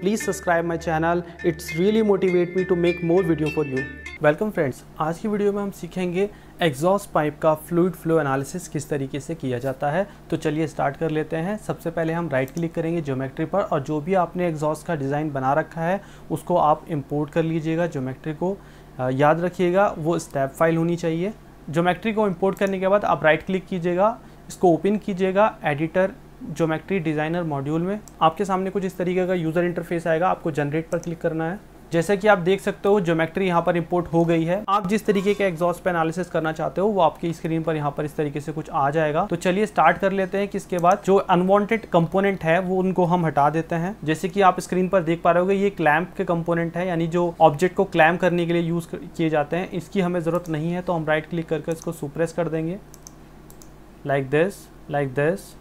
Please subscribe my channel it's really motivate me to make more video for you welcome friends आज की video में हम सीखेंगे exhaust pipe का fluid flow analysis किस तरीके से किया जाता है तो चलिए स्टार्ट कर लेते हैं सबसे पहले हम राइट क्लिक करेंगे ज्योमेट्री पर और जो भी आपने एग्जॉस्ट का डिज़ाइन बना रखा है उसको आप इम्पोर्ट कर लीजिएगा ज्योमेट्री को याद रखिएगा वो स्टैप फाइल होनी चाहिए ज्योमेट्री को इम्पोर्ट करने के बाद आप राइट क्लिक कीजिएगा इसको ओपन कीजिएगा एडिटर ज्योमेट्री डिज़ाइनर मॉड्यूल में आपके सामने कुछ इस तरीके का यूज़र इंटरफेस आएगा आपको जनरेट पर क्लिक करना है जैसे कि आप देख सकते हो ज्योमेट्री यहाँ पर इंपोर्ट हो गई है आप जिस तरीके का एग्जॉस्ट पे एनालिसिस करना चाहते हो वो आपकी स्क्रीन पर यहाँ पर इस तरीके से कुछ आ जाएगा तो चलिए स्टार्ट कर लेते हैं कि इसके बाद जो अनवांटेड कंपोनेंट है वो उनको हम हटा देते हैं जैसे कि आप स्क्रीन पर देख पा रहे हो ये क्लैम्प के कम्पोनेंट है यानी जो ऑब्जेक्ट को क्लैम करने के लिए यूज किए जाते हैं इसकी हमें जरूरत नहीं है तो हम राइट क्लिक करके इसको सुप्रेस कर देंगे लाइक दिस लाइक दिस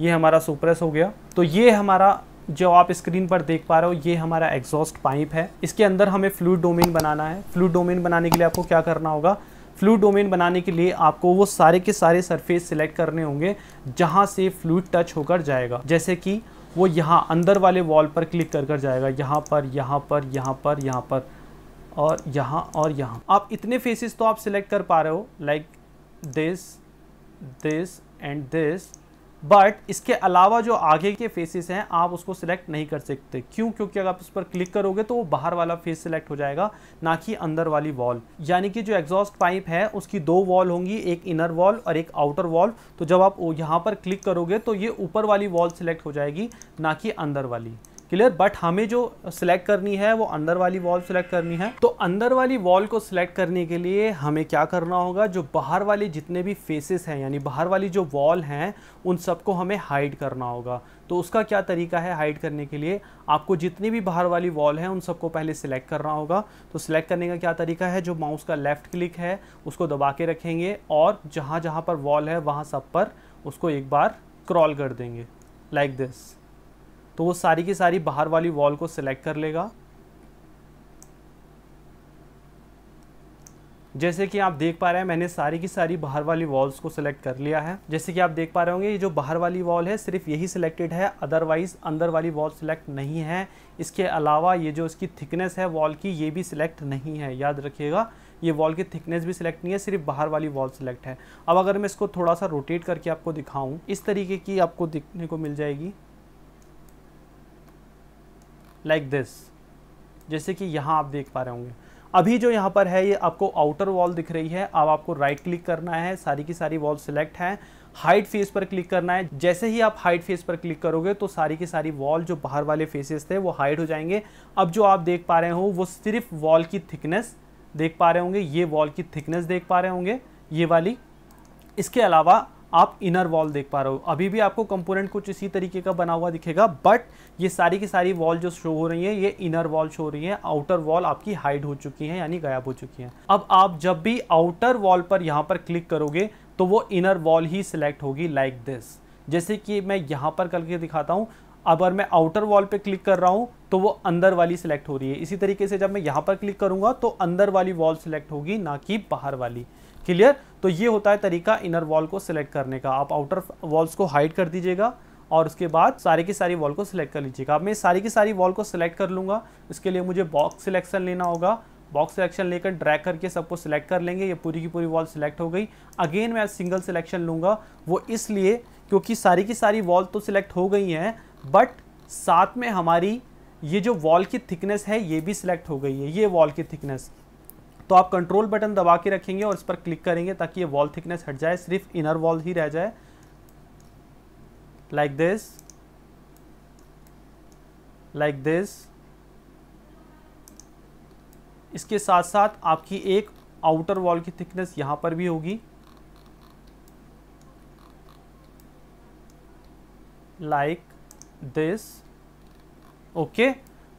ये हमारा सुप्रेस हो गया तो ये हमारा जो आप स्क्रीन पर देख पा रहे हो ये हमारा एग्जॉस्ट पाइप है इसके अंदर हमें फ्लूड डोमेन बनाना है फ्लू डोमेन बनाने के लिए आपको क्या करना होगा फ्लू डोमेन बनाने के लिए आपको वो सारे के सारे सरफेस सिलेक्ट करने होंगे जहाँ से फ्लूड टच होकर जाएगा जैसे कि वो यहाँ अंदर वाले वॉल पर क्लिक कर कर जाएगा यहाँ पर यहाँ पर यहाँ पर यहाँ पर और यहाँ और यहाँ आप इतने फेसेस तो आप सिलेक्ट कर पा रहे हो like this this and this but इसके अलावा जो आगे के फेसेस हैं आप उसको सिलेक्ट नहीं कर सकते क्यों क्योंकि अगर आप उस पर क्लिक करोगे तो वो बाहर वाला फेस सिलेक्ट हो जाएगा ना कि अंदर वाली वॉल यानी कि जो एग्जॉस्ट पाइप है उसकी दो वॉल होंगी एक इनर वॉल और एक आउटर वॉल तो जब आप यहाँ पर क्लिक करोगे तो ये ऊपर वाली वॉल सिलेक्ट हो जाएगी ना कि अंदर वाली क्लियर बट हमें जो सिलेक्ट करनी है वो अंदर वाली वॉल सिलेक्ट करनी है तो अंदर वाली वॉल को सिलेक्ट करने के लिए हमें क्या करना होगा जो बाहर वाले जितने भी फेसेस हैं यानी बाहर वाली जो वॉल हैं उन सबको हमें हाइड करना होगा तो उसका क्या तरीका है हाइड करने के लिए आपको जितनी भी बाहर वाली वॉल है उन सबको पहले सिलेक्ट करना होगा तो सिलेक्ट करने का क्या तरीका है जो माउस का लेफ़्ट क्लिक है उसको दबा के रखेंगे और जहाँ जहाँ पर वॉल है वहाँ सब पर उसको एक बार क्रॉल कर देंगे लाइक like दिस तो वो सारी की सारी बाहर वाली वॉल को सिलेक्ट कर लेगा जैसे कि आप देख पा रहे हैं मैंने सारी की सारी बाहर वाली वॉल्स को सिलेक्ट कर लिया है जैसे कि आप देख पा रहे होंगे ये जो बाहर वाली वॉल है सिर्फ यही सिलेक्टेड है अदरवाइज अंदर वाली वॉल सिलेक्ट नहीं है इसके अलावा ये जो इसकी थिकनेस है वॉल की ये भी सिलेक्ट नहीं है याद रखिएगा ये वॉल की थिकनेस भी सिलेक्ट नहीं है सिर्फ बाहर वाली वॉल सिलेक्ट है अब अगर मैं इसको थोड़ा सा रोटेट करके आपको दिखाऊँ इस तरीके की आपको देखने को मिल जाएगी लाइक दिस जैसे कि यहाँ आप देख पा रहे होंगे अभी जो यहाँ पर है ये आपको आउटर वॉल दिख रही है अब आपको राइट क्लिक करना है सारी की सारी वॉल सिलेक्ट है हाइट फेस पर क्लिक करना है जैसे ही आप हाइट फेस पर क्लिक करोगे तो सारी की सारी वॉल जो बाहर वाले फेसेस थे वो हाइट हो जाएंगे अब जो आप देख पा रहे हो वो सिर्फ वॉल की थिकनेस देख पा रहे होंगे ये वॉल की थिकनेस देख पा रहे होंगे ये वाली इसके अलावा आप इनर वॉल देख पा रहे हो अभी भी आपको कंपोनेंट कुछ इसी तरीके का बना हुआ दिखेगा बट ये सारी की सारी वॉल जो शो हो रही है ये इनर वॉल शो हो रही है आउटर वॉल आपकी हाइड हो चुकी है यानी गायब हो चुकी है अब आप जब भी आउटर वॉल पर यहाँ पर क्लिक करोगे तो वो इनर वॉल ही सिलेक्ट होगी लाइक like दिस जैसे कि मैं यहाँ पर करके दिखाता हूँ अगर मैं आउटर वॉल पे क्लिक कर रहा हूँ तो वो अंदर वाली सिलेक्ट हो रही है इसी तरीके से जब मैं यहाँ पर क्लिक करूँगा तो अंदर वाली वॉल सिलेक्ट होगी ना कि बाहर वाली क्लियर तो ये होता है तरीका इनर वॉल को सिलेक्ट करने का आप आउटर वॉल्स को हाइड कर दीजिएगा और उसके बाद सारी की सारी वॉल को सिलेक्ट कर लीजिएगा अब मैं सारी की सारी वॉल को सिलेक्ट कर लूँगा इसके लिए मुझे बॉक्स सिलेक्शन लेना होगा बॉक्स सिलेक्शन लेकर ड्रैग करके सबको सिलेक्ट कर लेंगे ये पूरी की पूरी वॉल सिलेक्ट हो गई अगेन मैं सिंगल सिलेक्शन लूँगा वो इसलिए क्योंकि सारी की सारी वॉल तो सिलेक्ट हो गई हैं बट साथ में हमारी ये जो वॉल की थिकनेस है ये भी सिलेक्ट हो गई है ये वॉल की थिकनेस तो आप कंट्रोल बटन दबा के रखेंगे और इस पर क्लिक करेंगे ताकि ये वॉल थिकनेस हट जाए सिर्फ इनर वॉल ही रह जाए लाइक दिस लाइक दिस इसके साथ साथ आपकी एक आउटर वॉल की थिकनेस यहां पर भी होगी लाइक दिस ओके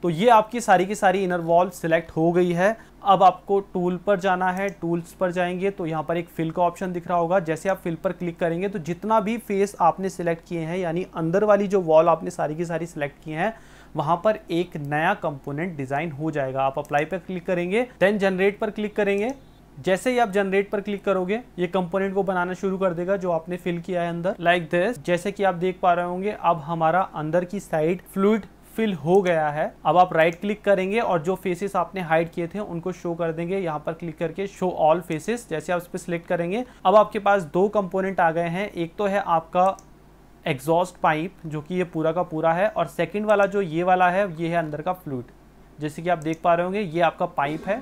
तो ये आपकी सारी की सारी इनर वॉल सिलेक्ट हो गई है अब आपको टूल पर जाना है टूल्स पर जाएंगे तो यहाँ पर एक फिल का ऑप्शन दिख रहा होगा जैसे आप फिल पर क्लिक करेंगे तो जितना भी फेस आपने सिलेक्ट किए हैं यानी अंदर वाली जो वॉल आपने सारी की सारी सिलेक्ट किए हैं वहाँ पर एक नया कंपोनेंट डिज़ाइन हो जाएगा आप अप्लाई पर क्लिक करेंगे देन जनरेट पर क्लिक करेंगे जैसे ही आप जनरेट पर क्लिक करोगे ये कंपोनेंट को बनाना शुरू कर देगा जो आपने फिल किया है अंदर लाइक like दिस जैसे कि आप देख पा रहे होंगे अब हमारा अंदर की साइड फ्लूड फिल हो गया है अब आप राइट क्लिक करेंगे और जो फेसेस आपने हाइड किए थे उनको शो कर देंगे यहाँ पर क्लिक करके शो ऑल फेसेस जैसे आप इस पर सिलेक्ट करेंगे अब आपके पास दो कंपोनेंट आ गए हैं एक तो है आपका एग्जॉस्ट पाइप जो कि ये पूरा का पूरा है और सेकेंड वाला जो ये वाला है ये है अंदर का फ्लूट जैसे कि आप देख पा रहे होंगे ये आपका पाइप है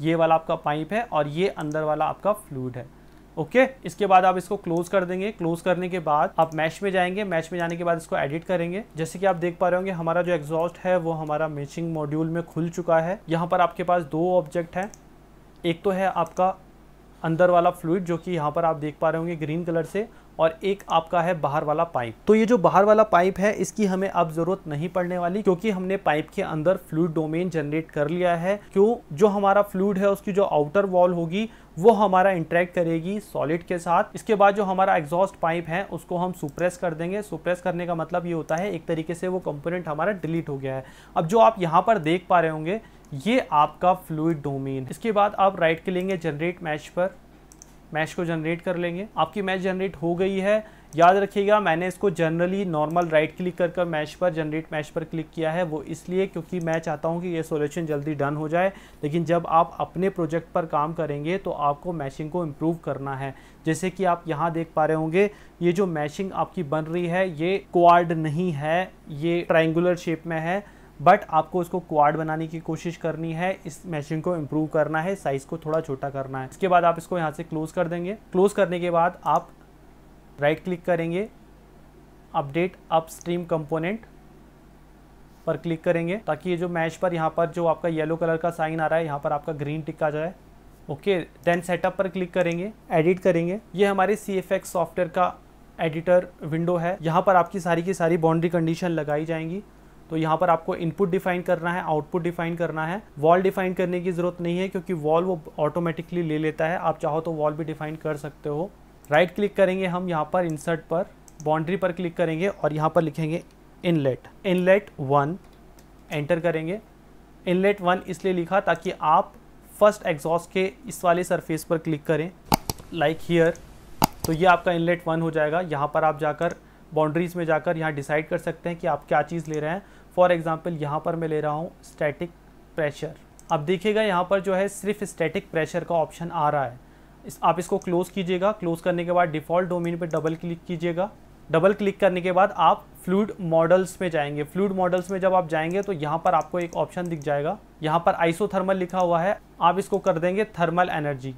ये वाला आपका पाइप है और ये अंदर वाला आपका फ्लूड है ओके okay? इसके बाद आप इसको क्लोज कर देंगे क्लोज करने के बाद आप मैच में जाएंगे मैच में जाने के बाद इसको एडिट करेंगे जैसे कि आप देख पा रहे होंगे हमारा जो एग्जॉस्ट है वो हमारा मैचिंग मॉड्यूल में खुल चुका है यहाँ पर आपके पास दो ऑब्जेक्ट हैं एक तो है आपका अंदर वाला फ्लूड जो कि यहाँ पर आप देख पा रहे होंगे ग्रीन कलर से और एक आपका है बाहर वाला पाइप तो ये जो बाहर वाला पाइप है इसकी हमें अब ज़रूरत नहीं पड़ने वाली क्योंकि हमने पाइप के अंदर फ्लूड डोमेन जनरेट कर लिया है क्यों जो हमारा फ्लूड है उसकी जो आउटर वॉल होगी वो हमारा इंटरेक्ट करेगी सॉलिड के साथ इसके बाद जो हमारा एग्जॉस्ट पाइप है उसको हम सुप्रेस कर देंगे सुप्रेस करने का मतलब ये होता है एक तरीके से वो कंपोनेंट हमारा डिलीट हो गया है अब जो आप यहाँ पर देख पा रहे होंगे ये आपका फ्लूड डोमेन इसके बाद आप राइट के लेंगे जनरेट मैच पर मैश को जनरेट कर लेंगे आपकी मैच जनरेट हो गई है याद रखिएगा मैंने इसको जनरली नॉर्मल राइट क्लिक कर कर मैच पर जनरेट मैच पर क्लिक किया है वो इसलिए क्योंकि मैं चाहता हूँ कि ये सोल्यूशन जल्दी डन हो जाए लेकिन जब आप अपने प्रोजेक्ट पर काम करेंगे तो आपको मैशिंग को इम्प्रूव करना है जैसे कि आप यहाँ देख पा रहे होंगे ये जो मैशिंग आपकी बन रही है ये क्वाड नहीं है ये ट्राइंगुलर शेप में है बट आपको उसको क्वाड बनाने की कोशिश करनी है इस मैशिंग को इम्प्रूव करना है साइज़ को थोड़ा छोटा करना है इसके बाद आप इसको यहाँ से क्लोज़ कर देंगे क्लोज़ करने के बाद आप राइट क्लिक करेंगे अपडेट अप स्ट्रीम कंपोनेंट पर क्लिक करेंगे ताकि ये जो मैश पर यहाँ पर जो आपका येलो कलर का साइन आ रहा है यहाँ पर आपका ग्रीन टिक आ जाए ओके देन सेटअप पर क्लिक करेंगे एडिट करेंगे ये हमारे सी सॉफ्टवेयर का एडिटर विंडो है यहाँ पर आपकी सारी की सारी बाउंड्री कंडीशन लगाई जाएंगी तो यहाँ पर आपको इनपुट डिफाइन करना है आउटपुट डिफाइन करना है वॉल डिफाइन करने की ज़रूरत नहीं है क्योंकि वॉल वो ऑटोमेटिकली ले लेता है आप चाहो तो वॉल भी डिफाइन कर सकते हो राइट right क्लिक करेंगे हम यहाँ पर इंसर्ट पर बाउंड्री पर क्लिक करेंगे और यहाँ पर लिखेंगे इनलेट इनलेट वन एंटर करेंगे इनलेट वन इसलिए लिखा ताकि आप फर्स्ट एग्जॉस्ट के इस वाले सरफेस पर क्लिक करें लाइक like हियर तो ये आपका इनलेट वन हो जाएगा यहाँ पर आप जाकर बाउंड्रीज़ में जाकर यहाँ डिसाइड कर सकते हैं कि आप क्या चीज़ ले रहे हैं फॉर एग्ज़ाम्पल यहाँ पर मैं ले रहा हूँ स्टैटिक प्रेशर अब देखिएगा यहाँ पर जो है सिर्फ स्टैटिक प्रेशर का ऑप्शन आ रहा है इस, आप इसको क्लोज़ कीजिएगा क्लोज़ करने के बाद डिफ़ॉल्ट डोमेन पर डबल क्लिक कीजिएगा डबल क्लिक करने के बाद आप फ्लूड मॉडल्स में जाएंगे फ्लूड मॉडल्स में जब आप जाएंगे तो यहाँ पर आपको एक ऑप्शन दिख जाएगा यहाँ पर आइसोथर्मल लिखा हुआ है आप इसको कर देंगे थर्मल एनर्जी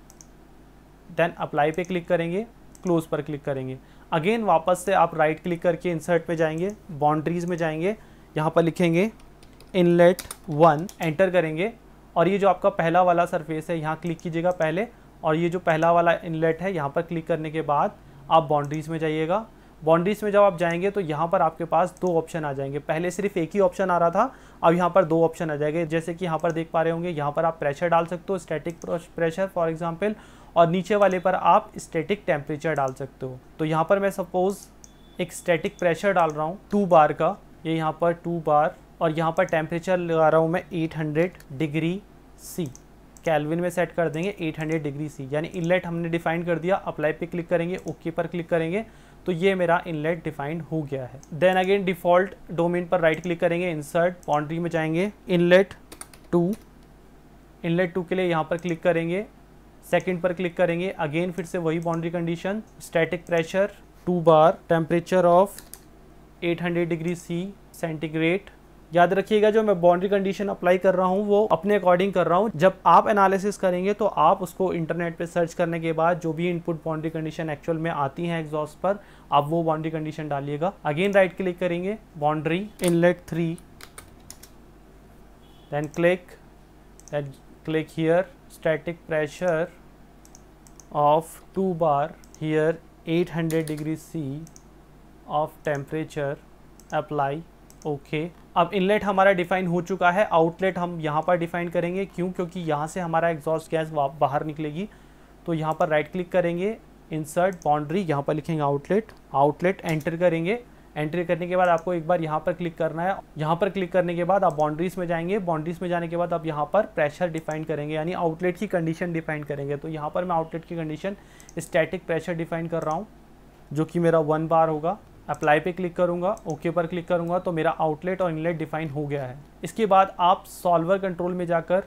देन अप्लाई पे क्लिक करेंगे क्लोज पर क्लिक करेंगे अगेन वापस से आप राइट क्लिक करके इंसर्ट पे जाएंगे बाउंड्रीज में जाएंगे यहाँ पर लिखेंगे इनलेट वन एंटर करेंगे और ये जो आपका पहला वाला सरफेस है यहाँ क्लिक कीजिएगा पहले और ये जो पहला वाला इनलेट है यहाँ पर क्लिक करने के बाद आप बाउंड्रीज में जाइएगा बाउंड्रीज में जब आप जाएंगे तो यहाँ पर आपके पास दो ऑप्शन आ जाएंगे पहले सिर्फ एक ही ऑप्शन आ रहा था अब यहाँ पर दो ऑप्शन आ जाएंगे जैसे कि यहाँ पर देख पा रहे होंगे यहाँ पर आप प्रेशर डाल सकते हो स्टैटिक प्रेशर फॉर एग्जाम्पल और नीचे वाले पर आप स्टैटिक टेम्परेचर डाल सकते हो तो यहाँ पर मैं सपोज़ एक स्टैटिक प्रेशर डाल रहा हूँ टू बार का ये यह यहाँ पर टू बार और यहाँ पर टेम्परेचर लगा रहा हूँ मैं हंड्रेड डिग्री सी कैलविन में सेट कर देंगे हंड्रेड डिग्री सी यानी इनलेट हमने डिफाइन कर दिया अप्लाई पे क्लिक करेंगे ओके पर क्लिक करेंगे तो ये मेरा इनलेट डिफाइंड हो गया है देन अगेन डिफॉल्ट डोमेन पर राइट क्लिक करेंगे इंसर्ट बाउंड्री में जाएंगे इनलेट टू इनलेट टू के लिए यहाँ पर क्लिक करेंगे सेकंड पर क्लिक करेंगे अगेन फिर से वही boundary condition static pressure two bar temperature of 800 degree C centigrade याद रखिएगा जो मैं बाउंड्री कंडीशन अप्लाई कर रहा हूँ वो अपने अकॉर्डिंग कर रहा हूँ जब आप एनालिसिस करेंगे तो आप उसको इंटरनेट पे सर्च करने के बाद जो भी इनपुट बाउंड्री कंडीशन एक्चुअल में आती हैं एग्जॉस्ट पर आप वो बाउंड्री कंडीशन डालिएगा अगेन राइट क्लिक करेंगे boundary inlet three then click then click here static pressure of 2 bar here 800 degree C of temperature apply okay okay. अब इनलेट हमारा डिफाइन हो चुका है आउटलेट हम यहाँ पर डिफाइन करेंगे क्यों क्योंकि यहाँ से हमारा एग्जॉस्ट गैस बाहर निकलेगी तो यहाँ पर राइट क्लिक करेंगे इंसर्ट बाउंड्री यहाँ पर लिखेंगे आउटलेट आउटलेट एंटर करेंगे एंट्री करने के बाद आपको एक बार यहाँ पर क्लिक करना है यहाँ पर क्लिक करने के बाद आप बाउंड्रीज में जाएंगे बाउंड्रीज में जाने के बाद आप यहाँ पर प्रेशर डिफाइन करेंगे यानी आउटलेट की कंडीशन डिफाइन करेंगे तो यहाँ पर मैं आउटलेट की कंडीशन स्टैटिक प्रेशर डिफाइन कर रहा हूँ जो कि मेरा वन बार होगा अप्लाई पे क्लिक करूँगा ओके पर क्लिक करूँगा तो मेरा आउटलेट और इनलेट डिफाइन हो गया है इसके बाद आप सॉल्वर कंट्रोल में जाकर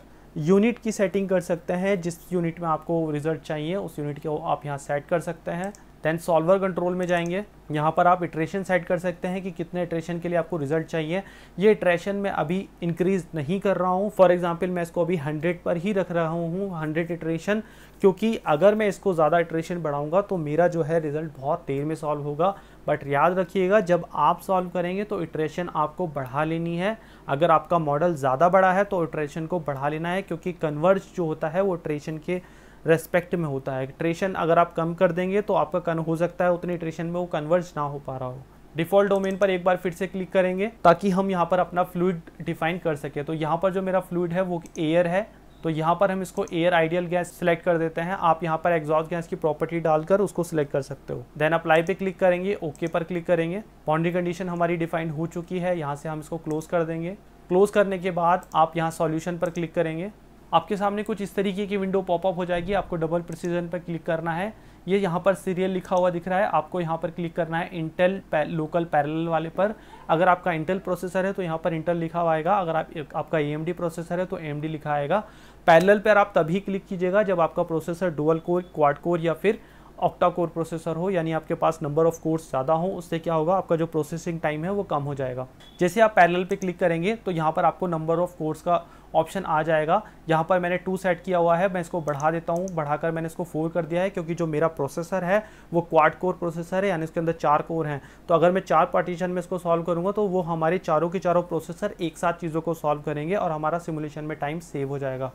यूनिट की सेटिंग कर सकते हैं जिस यूनिट में आपको रिज़ल्ट चाहिए उस यूनिट को आप यहाँ सेट कर सकते हैं देन सॉल्वर कंट्रोल में जाएंगे यहाँ पर आप इट्रेशन सेट कर सकते हैं कि कितने इट्रेशन के लिए आपको रिजल्ट चाहिए ये इट्रेशन मैं अभी इंक्रीज नहीं कर रहा हूँ फॉर एग्जाम्पल मैं इसको अभी हंड्रेड पर ही रख रहा हूँ हंड्रेड इट्रेशन क्योंकि अगर मैं इसको ज़्यादा इट्रेशन बढ़ाऊँगा तो मेरा जो है रिजल्ट बहुत देर में सॉल्व होगा बट याद रखिएगा जब आप सॉल्व करेंगे तो इट्रेशन आपको बढ़ा लेनी है अगर आपका मॉडल ज़्यादा बड़ा है तो इट्रेशन को बढ़ा लेना है क्योंकि कन्वर्ज जो होता है वो इट्रेशन के रेस्पेक्ट में होता है ट्रेशन अगर आप कम कर देंगे तो आपका कन हो सकता है उतनी ट्रेशन में वो कन्वर्ज ना हो पा रहा हो डिफ़ॉल्ट डोमेन पर एक बार फिर से क्लिक करेंगे ताकि हम यहाँ पर अपना फ्लूड डिफाइन कर सकें तो यहाँ पर जो मेरा फ्लूड है वो एयर है तो यहाँ पर हम इसको एयर आइडियल गैस सिलेक्ट कर देते हैं आप यहाँ पर एग्जॉस्ट गैस की प्रॉपर्टी डालकर उसको सिलेक्ट कर सकते हो देन अप्लाई पे क्लिक करेंगे ओके पर क्लिक करेंगे बाउंड्री कंडीशन हमारी डिफाइंड हो चुकी है यहाँ से हम इसको क्लोज कर देंगे क्लोज करने के बाद आप यहाँ सॉल्यूशन पर क्लिक करेंगे आपके सामने कुछ इस तरीके की विंडो पॉपअप हो जाएगी आपको डबल प्रिसीजन पर क्लिक करना है ये यहाँ पर सीरियल लिखा हुआ दिख रहा है आपको यहाँ पर क्लिक करना है इंटेल पै, लोकल पैरेलल वाले पर अगर आपका इंटेल प्रोसेसर है तो यहाँ पर इंटेल लिखा हुआ आएगा अगर आप आपका ए प्रोसेसर है तो एम लिखा आएगा पैरेलल पर आप तभी क्लिक कीजिएगा जब आपका processor dual core quad core या फिर ऑक्टा कोर प्रोसेसर हो यानी आपके पास नंबर ऑफ कोर्स ज़्यादा हो उससे क्या होगा आपका जो प्रोसेसिंग टाइम है वो कम हो जाएगा जैसे आप पैरेलल पे क्लिक करेंगे तो यहाँ पर आपको नंबर ऑफ कोर्स का ऑप्शन आ जाएगा यहाँ पर मैंने टू सेट किया हुआ है मैं इसको बढ़ा देता हूँ बढ़ाकर मैंने इसको फोर कर दिया है क्योंकि जो मेरा प्रोसेसर है वो क्वाड कोर प्रोसेसर है यानी इसके अंदर चार कोर हैं तो अगर मैं चार पार्टीशन में इसको सॉल्व करूँगा तो वो हमारे चारों के चारों प्रोसेसर एक साथ चीज़ों को सॉल्व करेंगे और हमारा सिमुलेशन में टाइम सेव हो जाएगा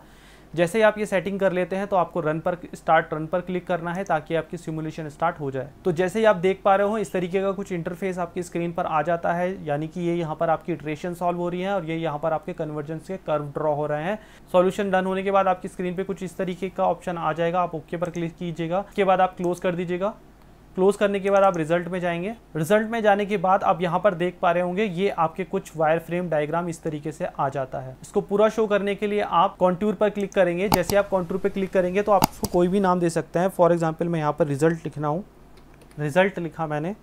जैसे ही आप ये सेटिंग कर लेते हैं तो आपको रन पर स्टार्ट रन पर क्लिक करना है ताकि आपकी सिमुलेशन स्टार्ट हो जाए तो जैसे ही आप देख पा रहे हो इस तरीके का कुछ इंटरफेस आपकी स्क्रीन पर आ जाता है यानी कि ये यहाँ पर आपकी इटरेशन सॉल्व हो रही है और ये यहाँ पर आपके कन्वर्जेंस के कर्व ड्रॉ हो रहे हैं सोल्यूशन डन होने के बाद आपकी स्क्रीन पर कुछ इस तरीके का ऑप्शन आ जाएगा आप ओके पर क्लिक कीजिएगा उसके बाद आप क्लोज कर दीजिएगा क्लोज करने के बाद आप रिजल्ट में जाएंगे रिजल्ट में जाने के बाद आप यहाँ पर देख पा रहे होंगे ये आपके कुछ वायर फ्रेम डायग्राम इस तरीके से आ जाता है इसको पूरा शो करने के लिए आप कॉन्ट्यूर पर क्लिक करेंगे जैसे आप कॉन्ट्यूर पर क्लिक करेंगे तो आप उसको कोई भी नाम दे सकते हैं फॉर एग्जाम्पल मैं यहाँ पर रिजल्ट लिखना हूँ रिजल्ट लिखा मैंने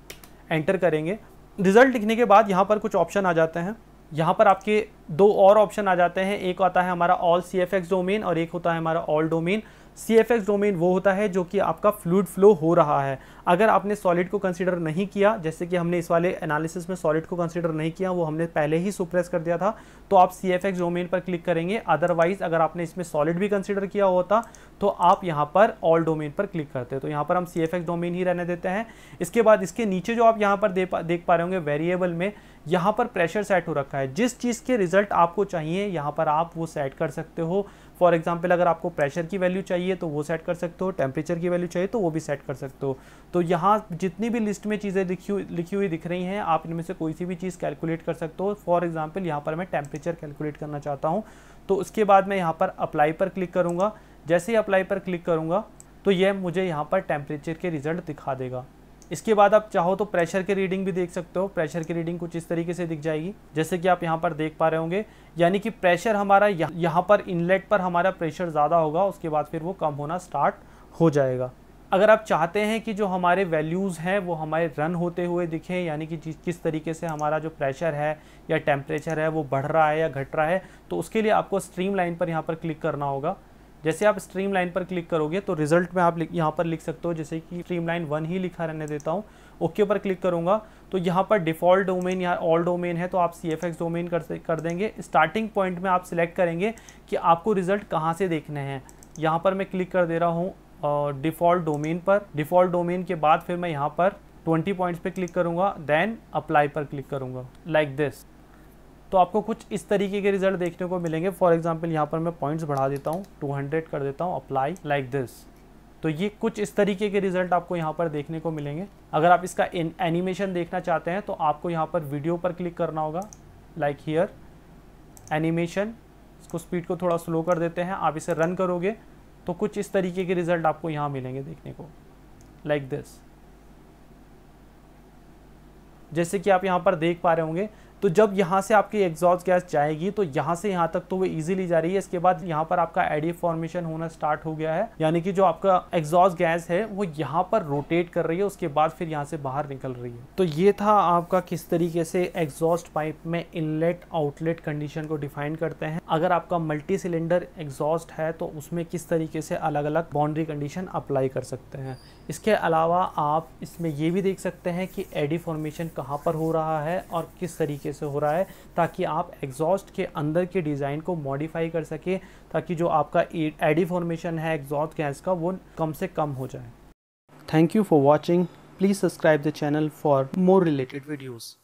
एंटर करेंगे रिजल्ट लिखने के बाद यहाँ पर कुछ ऑप्शन आ जाते हैं यहाँ पर आपके दो और ऑप्शन आ जाते हैं एक आता है हमारा all C F X domain और एक होता है हमारा all domain C F X domain वो होता है जो कि आपका फ्लूड फ्लो हो रहा है अगर आपने सॉलिड को कंसिडर नहीं किया जैसे कि हमने इस वाले एनालिसिस में सॉलिड को कंसिडर नहीं किया वो हमने पहले ही सुप्रेस कर दिया था तो आप सी एफ एक्स डोमेन पर क्लिक करेंगे अदरवाइज अगर आपने इसमें सॉलिड भी कंसिडर किया होता तो आप यहाँ पर ऑल डोमेन पर क्लिक करते तो यहाँ पर हम सी एफ एक्स डोमेन ही रहने देते हैं इसके बाद इसके नीचे जो आप यहाँ पर देख पा रहे होंगे वेरिएबल में यहाँ पर प्रेशर सेट हो रखा है जिस चीज़ के रिजल्ट आपको चाहिए यहाँ पर आप वो सेट कर सकते हो फॉर एग्जाम्पल अगर आपको प्रेशर की वैल्यू चाहिए तो वो सेट कर सकते हो टेम्परेचर की वैल्यू चाहिए तो वो भी सेट कर सकते हो तो यहाँ जितनी भी लिस्ट में चीज़ें लिखी लिखी हुई दिख रही हैं आप इनमें से कोई सी भी चीज़ कैलकुलेट कर सकते हो फॉर एग्जाम्पल यहाँ पर मैं टेम्परेचर कैलकुलेट करना चाहता हूँ तो उसके बाद मैं यहाँ पर अप्लाई पर क्लिक करूँगा जैसे ही अप्लाई पर क्लिक करूँगा तो यह मुझे यहाँ पर टेम्परेचर के रिज़ल्ट दिखा देगा इसके बाद आप चाहो तो प्रेशर की रीडिंग भी देख सकते हो प्रेशर की रीडिंग कुछ इस तरीके से दिख जाएगी जैसे कि आप यहाँ पर देख पा रहे होंगे यानी कि प्रेशर हमारा यहाँ पर इनलेट पर हमारा प्रेशर ज़्यादा होगा उसके बाद फिर वो कम होना स्टार्ट हो जाएगा अगर आप चाहते हैं कि जो हमारे वैल्यूज़ हैं वो हमारे रन होते हुए दिखें यानी कि किस तरीके से हमारा जो प्रेशर है या टेम्परेचर है वो बढ़ रहा है या घट रहा है तो उसके लिए आपको स्ट्रीम लाइन पर यहाँ पर क्लिक करना होगा जैसे आप स्ट्रीम लाइन पर क्लिक करोगे तो रिजल्ट में आप यहाँ पर लिख सकते हो जैसे कि स्ट्रीम लाइन वन ही लिखा रहने देता हूँ ओके पर क्लिक करूँगा तो यहाँ पर डिफ़ॉल्ट डोमेन या ऑल डोमेन है तो आप सी एफ एक्स डोमेन कर कर देंगे स्टार्टिंग पॉइंट में आप सिलेक्ट करेंगे कि आपको रिजल्ट कहाँ से देखने हैं यहाँ पर मैं क्लिक कर दे रहा हूँ डिफ़ॉल्ट डोमेन पर डिफ़ॉल्ट डोमेन के बाद फिर मैं यहाँ पर 20 पॉइंट्स पे क्लिक करूँगा देन अप्लाई पर क्लिक करूँगा लाइक दिस तो आपको कुछ इस तरीके के रिजल्ट देखने को मिलेंगे फॉर एग्जाम्पल यहाँ पर मैं पॉइंट्स बढ़ा देता हूँ 200 कर देता हूँ अप्लाई लाइक दिस तो ये कुछ इस तरीके के रिजल्ट आपको यहाँ पर देखने को मिलेंगे अगर आप इसका एनिमेशन देखना चाहते हैं तो आपको यहाँ पर वीडियो पर क्लिक करना होगा लाइक हियर एनिमेशन इसको स्पीड को थोड़ा स्लो कर देते हैं आप इसे रन करोगे तो कुछ इस तरीके के रिजल्ट आपको यहाँ मिलेंगे देखने को लाइक like दिस जैसे कि आप यहाँ पर देख पा रहे होंगे तो जब यहाँ से आपकी एग्जॉस्ट गैस जाएगी तो यहाँ से यहाँ तक तो वो इजीली जा रही है इसके बाद यहाँ पर आपका एडी फॉर्मेशन होना स्टार्ट हो गया है यानी कि जो आपका एग्जॉस्ट गैस है वो यहाँ पर रोटेट कर रही है उसके बाद फिर यहाँ से बाहर निकल रही है तो ये था आपका किस तरीके से एग्जॉस्ट पाइप में इनलेट आउटलेट कंडीशन को डिफाइन करते हैं अगर आपका मल्टी सिलेंडर एग्जॉस्ट है तो उसमें किस तरीके से अलग अलग बाउंड्री कंडीशन अप्लाई कर सकते हैं इसके अलावा आप इसमें ये भी देख सकते हैं कि एडी फॉर्मेशन कहाँ पर हो रहा है और किस तरीके तरीके से हो रहा है ताकि आप एग्जॉस्ट के अंदर के डिज़ाइन को मॉडिफाई कर सके ताकि जो आपका एडी फॉर्मेशन है एग्जॉस्ट गैस का वो कम से कम हो जाए thank you for watching please subscribe the channel for more related videos